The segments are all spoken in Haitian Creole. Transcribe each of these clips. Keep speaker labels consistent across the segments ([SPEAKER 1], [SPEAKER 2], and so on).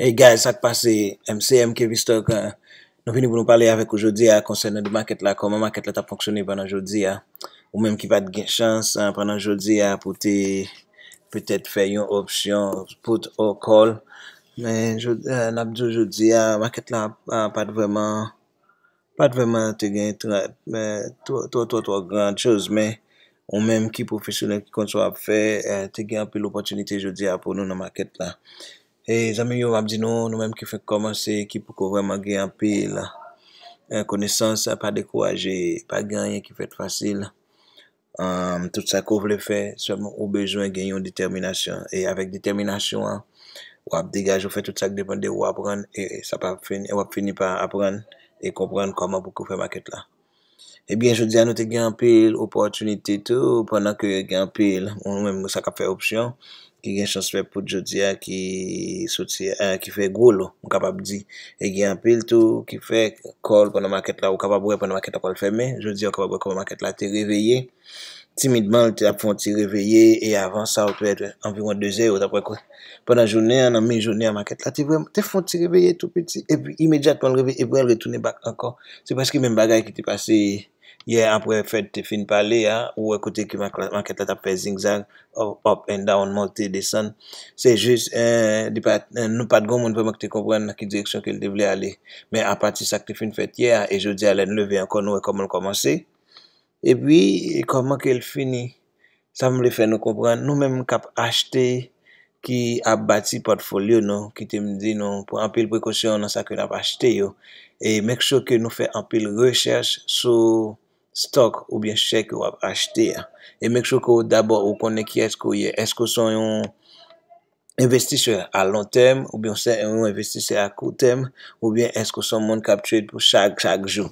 [SPEAKER 1] Hey guys, sa te pase, MC MK Vistok, nou vini pou nou pale avèk oujodi a konsenè di maket la, konman maket la ta ponksyonè banan jodi a, ou menm ki vat gen chans, banan jodi a, pote, pote fè yon opsyon, pote okol, men, nabdi ou jodi a, maket la, pat vèman, pat vèman te gen, to, to, to, to, grand chöz, men, ou menm ki profisyonè konso ap fè, te gen api l'opportunite jodi a pou nou nan maket la, E zami yo wap di nou nou menm ki fè komanse, ki pou kou vè man gen apil. En eh, konesans, pa dekou aje, pa genye ki fè fasil. Um, tout sa kou vle fè, semen ou bejwen genyon determinasyon. E avèk determinasyon, wap digaj ou fè tout sa k depande, wap rann, e, e wap fini pa ap rann, e kompran koman pou kou fè man ket la. Ebyen, jodia nou te gen apil, opotunite tou, pwennan ke gen apil, mwen mwen mwen sa kape fe opsyon, gen chanswe pou jodia ki soti, ki fe grou lo, mwen kapab di, e gen apil tou, ki fe kol kono maket la, mwen kapab wè kono maket la kol feme, jodia mwen kapab wè kono maket la, te reveye, timidman, mwen te ap fon ti reveye, e avan sa, ou te ap vwè environ 2 e, ou te ap wè kono, pwennan jounen, nan mi jounen, mwen te ap fon ti reveye, tout peti, e pwè imediat Yè apre fèd te fin palè ya, ou ekote ki manke ta tapè zing zang, hop and down, monte, desan. Se jous, eh, eh, nou pat goun moun pou mèk te kompran na ki direksyon ke lè te vle ale. Mè apati sa ke te fin fèd yè ya, e jò di alè nou vè ankon nou e kom mèl komanse. E pi, e koman ke lè fini? Sa mè mè fè nou kompran, nou mè mè kap achte ki ap bati potfolio nou, ki te mè di nou, pou anpil prekosyon nan sa ke nou ap achte yo. E mèk chò ke nou fè anpil rechèj sou... stok ou bien chèk ou ap achte ya. E mèk chò kò d'abò ou konè kèst kò ye, eskò son yon investisè a lon tem, ou bien sen yon investisè a kou tem, ou bien eskò son moun kap chèd pou chak chak joun.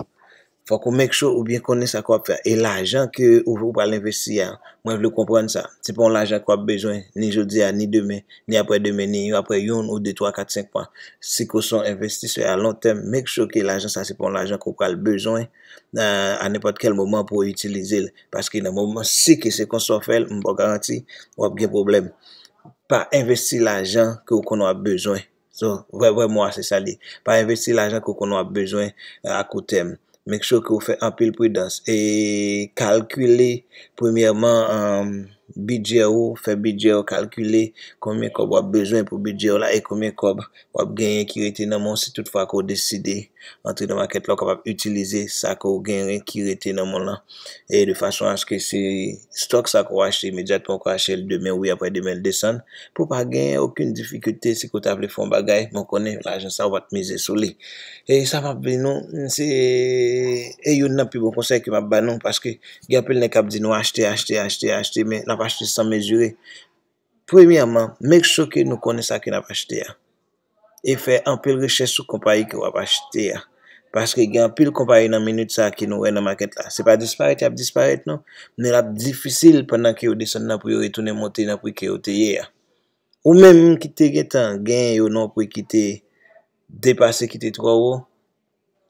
[SPEAKER 1] Fò kon mèk chò ou bien konè sa kwa pè. E l'ajan ki ou fò kwa l'investi ya. Mwen vle kompren sa. Se pon l'ajan kwa ap bejwen. Ni jodi ya, ni demè, ni apre demè, ni apre yon, ou de 3, 4, 5 pwan. Se kon son investi se a long tem. Mèk chò ki l'ajan sa se pon l'ajan kwa kwa l'bejwen. A nèpot kel mouman pou yotilize. Paske nan mouman si ki se kon so fèl, mwen pou garanti. Wap gen problem. Pa investi l'ajan ki ou kon wap bejwen. So, wè mwen mwa se sa li. Pa investi l'aj make sure que vous faites un peu de prudence. Et calculer premièrement, euh, bidye ou, fe bidye ou kalkile komey kob wap bezwen pou bidye ou la e komey kob wap genyen kirete nan mon, se tout fwa ko deside mantri nan market lò, kopap utilize sa ko genyen kirete nan mon la e de fason aske se stok sa ko wache imediat, pon ko wache l 2000 ou yapre 2000 l deson, pou pa genyen okun difikute se kouta vle fon bagay moun kone, la jen sa wap mize sou li e sa pap binon, se e yon nan pi bon konsey ki map banon, paske gyape l ne kap di nou achte, achte, achte, achte, men la apache san mejure. Premiyaman, mek chokye nou kone sa ki napache te ya. E fe anpil reche sou kompaye ki wapache te ya. Paske gen anpil kompaye nan minute sa ki nou wè nan maket la. Se pa disparete, ap disparete nou. Men ap difisil penan ki yon dison nan pou yon retounen monte nan pou ki yon teye ya. Ou men moun ki te getan, gen yon nan pou ki te depase ki te tro ou.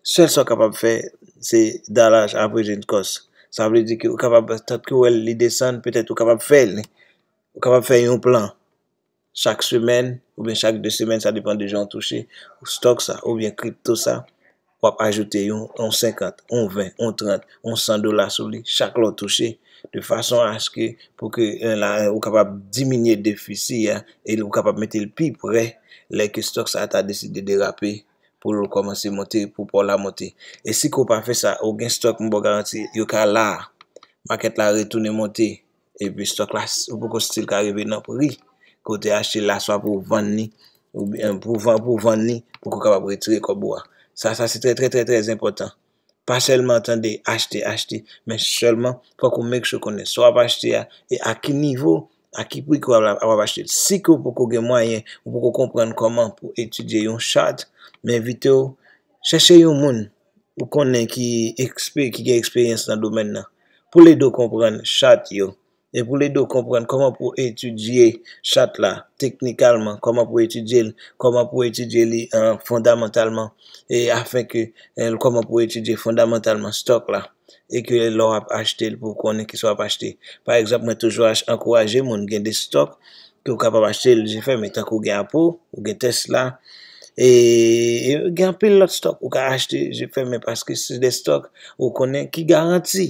[SPEAKER 1] Sel so kapap fe, se dalaj aprejen kosk. sa vle di ki ou kapap, tat ki ou el li desen, petet ou kapap fel, ne, ou kapap fel yon plan, chak semen, ou bien chak de semen, sa depan de joun touche, ou stok sa, ou bien kripto sa, wap ajote yon, on 50, on 20, on 30, on 100 dola sou li, chak lò touche, de fason aske, pou ke euh, ou kapap diminye defisi, e ou kapap mette l pi pre, leke stok sa ata deside de rapi, pou lor komanse moti, pou pou la moti. E si kou pa fe sa, ou gen stok mbo garanti, yo ka la, maket la retounen moti, e bi stok la, ou pou kou stil ka rebe nan pri, kote ashe la, swa pou vani, ou eh, pou vani, pou kou kababri tre kobwa. Sa, sa se tre, tre, tre, tre impotant. Pa selman tan de ashte, ashte, men selman, pou kou mek chou konen, swa pa ashte ya, e a ki nivou, a ki pri kou wap ashte. Si kou pou kou gen mwayen, pou pou kou kompran koman pou etudye yon chad, Men vite ou, chèche yon moun ou konnen ki gen eksperyens nan domen nan. Pou le do kompren chat yo. E pou le do kompren koman pou etudye chat la teknikalman. Koman pou etudye li euh, fondamentalman. E afen ke, euh, koman pou etudye fondamentalman stok la. E ke lor ap achete l pou konnen ki so ap achete. Par exemple, men toujou an kouwaje moun gen de stok. Kou kap ap achete l jè fèm etan kou gen apou, gen tesla. E, e gen pil lot stok ou ka achete, jè ferme, paske se de stok ou konen ki garanti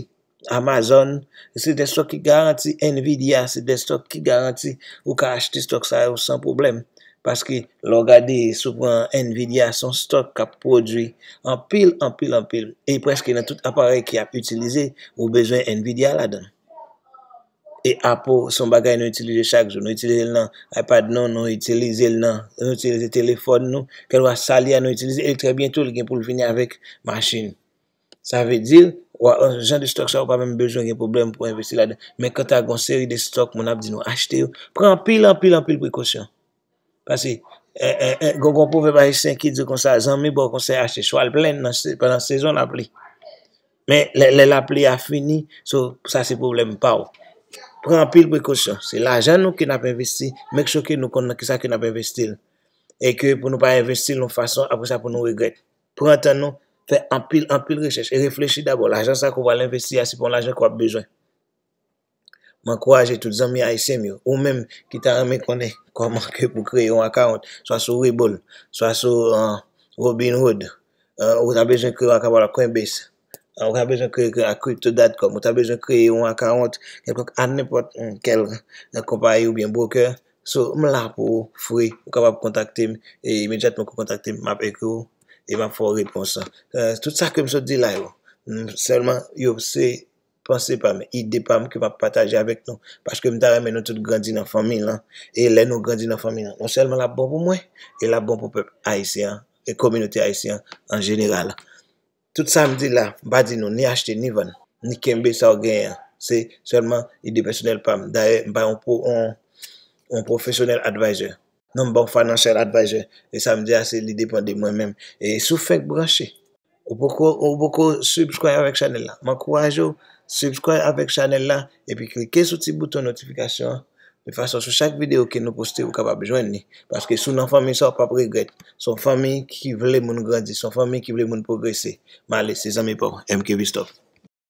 [SPEAKER 1] Amazon, se de stok ki garanti Nvidia, se de stok ki garanti ou ka achete stok sa ou san problem. Paske logade soubran Nvidia son stok ka prodri en pil, en pil, en pil, e preske nan tout apare ki ap utilize ou bejwen Nvidia la dene. E apo, son bagay nou itilize chak zo, nou itilize l nan, iPad nan, nou itilize l nan, nou itilize telefon nou, ke nou a sali a nou itilize, el trebyen tol gen pou l finye avèk masjin. Sa ve dil, ou a jan de stok sa ou pa mèm bejoun gen problem pou investi la den. Men konta gon seri de stok, moun ap di nou achte yo, pran pil, an pil, an pil prekosyon. Pasi, e, e, e, gongon pou veba yi sen ki di kon sa, zan mi bo kon se achte chwal plèn nan sezon la pli. Men lè la pli a fini, so sa se problem pa ou. Pren apil prekosyon, se la ajan nou ki na pe investi, mek chokye nou konnen ki sa ki na pe investi. E kre pou nou pa investi nou fason, apre sa pou nou regret. Pren tan nou, fè apil apil rechèche, e reflechi dabo la ajan sa kou wale investi yasi pou an la ajan kou ap bejwen. Man kou aje tout zan mi a SM yo, ou menm ki ta reme konnen kou a manke pou kre yon akount, swa sou Rebol, swa sou euh, Robinhood, euh, ou ta bejwen kre wakabwa la Coinbase. Ou ta bejan kreye akrypto dat kom. Ou ta bejan kreye yon akarant. Yon kak an nepot hmm, kel. Nan kompaye ou bien broker. Sou m la pou fri. Ou kapap kontakte m. E imediat m kon kontakte m. M ap ekou. E m ap fwo reponsan. Euh, tout sa kem se di la yon. Selman yon se pense pa me. Ide pa me kem ap pataje avek nou. Pache kem dare men nou tout grandi nan fami lan. E lè nou grandi nan fami lan. Ou selman la bon pou mwen. E la bon pou pepe Aisyen. E kominote Aisyen. An generalan. Tout samdi la, ba di nou, ni achete, ni van. Ni kembe sa ou genya. Se, selman, ide personel pam. Da e, ba yon pou, non, yon professionel adwaje. Non bank fwanan chel adwaje. E samdi la, se li depande mwen men. E soufek branche. Ou poko, ou poko, subscribe avèk chanel la. Man kouaj yo, subscribe avèk chanel la. E pi kike sou ti bouton notifikasyon. De fason, sou chak videyo ke nou poste ou kaba bejwen ni. Paske sou nan fami sa ou pa pregret. Son fami ki vle moun gradi. Son fami ki vle moun progresi. Mali, se zami po. MK Vistov.